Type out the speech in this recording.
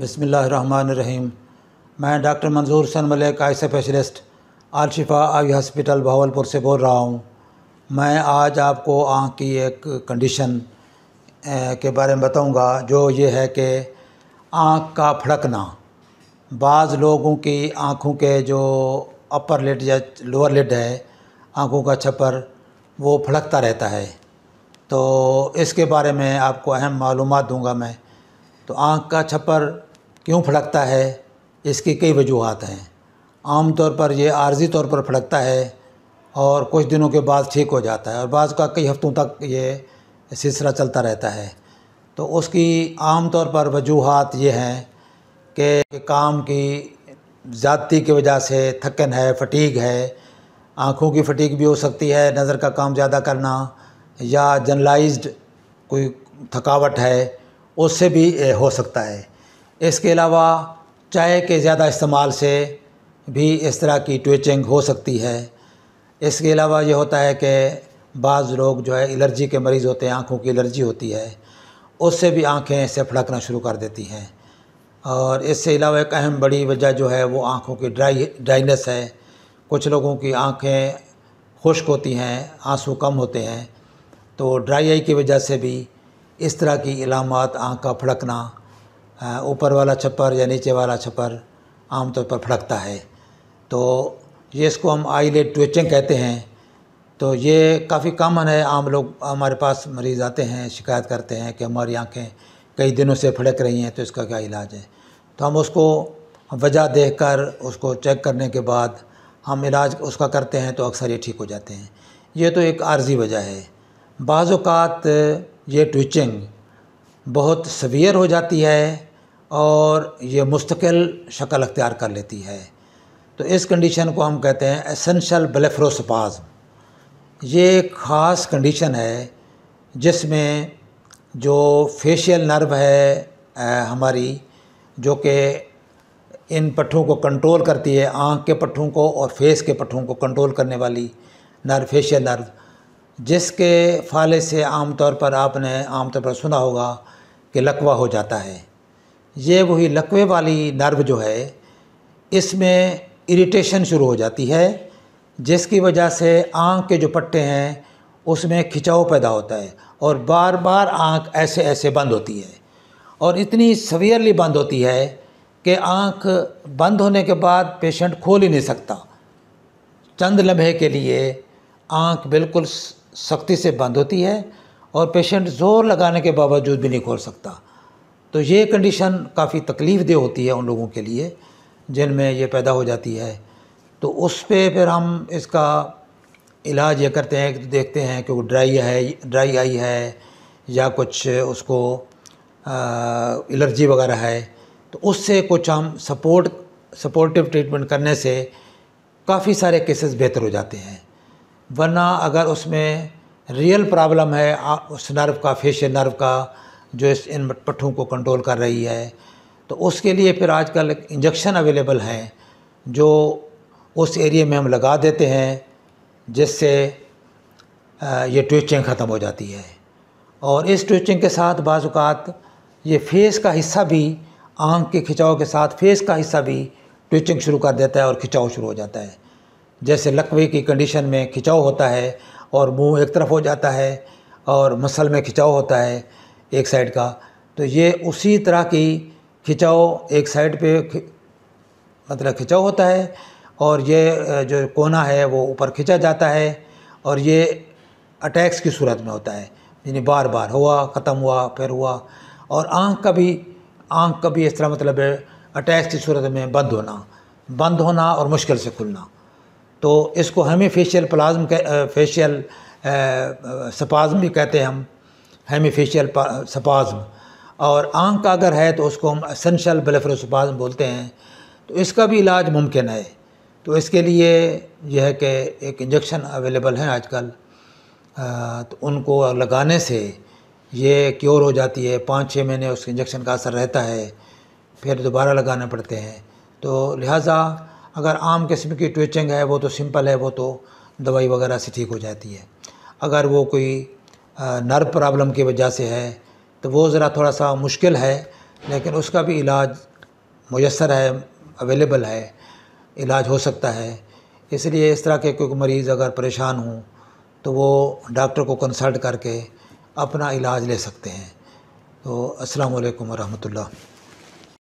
बसमीम मैं डॉक्टर मंजूर सन Malik eye specialist Alshifa eye hospital Bahawalpur से बोल रहा हूँ मैं आज आपको आँख की एक कंडीशन के बारे में बताऊँगा जो ये है कि आँख का फड़कना बाज़ लोगों की आँखों के जो अपर लिड या लोअर लिड है आँखों का छपर वो फड़कता रहता है तो इसके बारे में आपको अहम मालूम दूँगा मैं तो आँख का छप्पर क्यों फड़कता है इसकी कई वजूहत हैं आम तौर पर यह आर्जी तौर पर फड़कता है और कुछ दिनों के बाद ठीक हो जाता है और बाद का कई हफ़्तों तक ये सिलसिला चलता रहता है तो उसकी आम तौर पर वजूहत ये हैं कि काम की ज़्यादती की वजह से थकन है फटीग है आँखों की फटीक भी हो सकती है नज़र का काम ज़्यादा करना या जनरलाइज्ड कोई थकावट है उससे भी हो सकता है इसके अलावा चाय के ज़्यादा इस्तेमाल से भी इस तरह की ट्विचिंग हो सकती है इसके अलावा ये होता है कि बाज़ लोग जो है एलर्जी के मरीज़ होते हैं आँखों की एलर्जी होती है उससे भी आँखें इसे फड़कना शुरू कर देती हैं और इससे अलावा एक अहम बड़ी वजह जो है वो आँखों की ड्राई ड्राइनेस है कुछ लोगों की आँखें खुश्क होती हैं आंसू कम होते हैं तो ड्राई आई की वजह से भी इस तरह की इलामत आँख का फड़कना हाँ, ऊपर वाला छप्पर या नीचे वाला छप्पर आमतौर पर फड़कता है तो ये इसको हम आई लेट ट्विचिंग कहते हैं तो ये काफ़ी कॉमन है आम लोग हमारे पास मरीज़ आते हैं शिकायत करते हैं कि हमारी आँखें कई दिनों से फड़क रही हैं तो इसका क्या इलाज है तो हम उसको वजह देख कर उसको चेक करने के बाद हम इलाज उसका करते हैं तो अक्सर ये ठीक हो जाते हैं ये तो एक आर्जी वजह है बाज़ात ये ट्विचिंग बहुत सवियर हो जाती है और ये मुस्तकिल शक्ल अख्तियार कर लेती है तो इस कंडीशन को हम कहते हैं एसेंशल ब्लेफरोसपाज ये एक ख़ास कंडीशन है जिसमें जो फेशियल नर्व है हमारी जो कि इन पट्ठों को कंट्रोल करती है आँख के पट्ठों को और फेस के पट्ठों को कंट्रोल करने वाली नर्व फेशियल नर्व जिसके फाले से आमतौर पर आपने आमतौर पर सुना होगा कि लकवा हो जाता है ये वही लकवे वाली नर्व जो है इसमें इरिटेशन शुरू हो जाती है जिसकी वजह से आँख के जो पट्टे हैं उसमें खिंचाव पैदा होता है और बार बार आँख ऐसे ऐसे बंद होती है और इतनी सवियरली बंद होती है कि आँख बंद होने के बाद पेशेंट खोल ही नहीं सकता चंद लम्हे के लिए आँख बिल्कुल सख्ती से बंद होती है और पेशेंट ज़ोर लगाने के बावजूद भी नहीं खोल सकता तो ये कंडीशन काफ़ी तकलीफ़ देह होती है उन लोगों के लिए जिनमें ये पैदा हो जाती है तो उस पर फिर हम इसका इलाज ये करते हैं तो देखते हैं कि वो ड्राई है ड्राई आई है या कुछ उसको एलर्जी वगैरह है तो उससे कुछ हम सपोर्ट सपोर्टिव ट्रीटमेंट करने से काफ़ी सारे केसेस बेहतर हो जाते हैं वरना अगर उसमें रियल प्रॉब्लम है उस नर्व का फेशियल नर्व का जो इस इन पट्ठों को कंट्रोल कर रही है तो उसके लिए फिर आजकल इंजेक्शन अवेलेबल हैं जो उस एरिए में हम लगा देते हैं जिससे ये ट्विचिंग ख़त्म हो जाती है और इस ट्विचिंग के साथ बाजुकात ये फेस का हिस्सा भी आँख के खिंचाव के साथ फेस का हिस्सा भी ट्विचिंग शुरू कर देता है और खिंचाव शुरू हो जाता है जैसे लकवे की कंडीशन में खिंचाव होता है और मुंह एक तरफ हो जाता है और मसल में खिंचाव होता है एक साइड का तो ये उसी तरह की खिंचाव एक साइड पे मतलब खिंचाव होता है और ये जो कोना है वो ऊपर खिंचा जाता है और ये अटैक्स की सूरत में होता है यानी बार बार हुआ ख़त्म हुआ फिर हुआ और आँख का भी आँख का भी इस तरह मतलब अटैक्स की सूरत में बंद होना बंद होना और मुश्किल से खुलना तो इसको हमें फेशियल प्लाज्म फेशियल सपाज्म भी कहते हैं हम हेमीफेशियल सपाज्म और आँख का अगर है तो उसको हम असेंशल ब्लेफरोसपाज्म बोलते हैं तो इसका भी इलाज मुमकिन है तो इसके लिए यह है कि एक इंजेक्शन अवेलेबल है आजकल तो उनको लगाने से ये क्योर हो जाती है पाँच छः महीने उस इंजेक्शन का असर रहता है फिर दोबारा लगाने पड़ते हैं तो लिहाजा अगर आम किस्म की ट्विचिंग है वो तो सिंपल है वो तो दवाई वगैरह से ठीक हो जाती है अगर वो कोई नर्व प्रॉब्लम की वजह से है तो वो ज़रा थोड़ा सा मुश्किल है लेकिन उसका भी इलाज मैसर है अवेलेबल है इलाज हो सकता है इसलिए इस तरह के कोई मरीज़ अगर परेशान हों तो वो डॉक्टर को कंसल्ट करके अपना इलाज ले सकते हैं तो अस्सलाम वालेकुम रहमतुल्लाह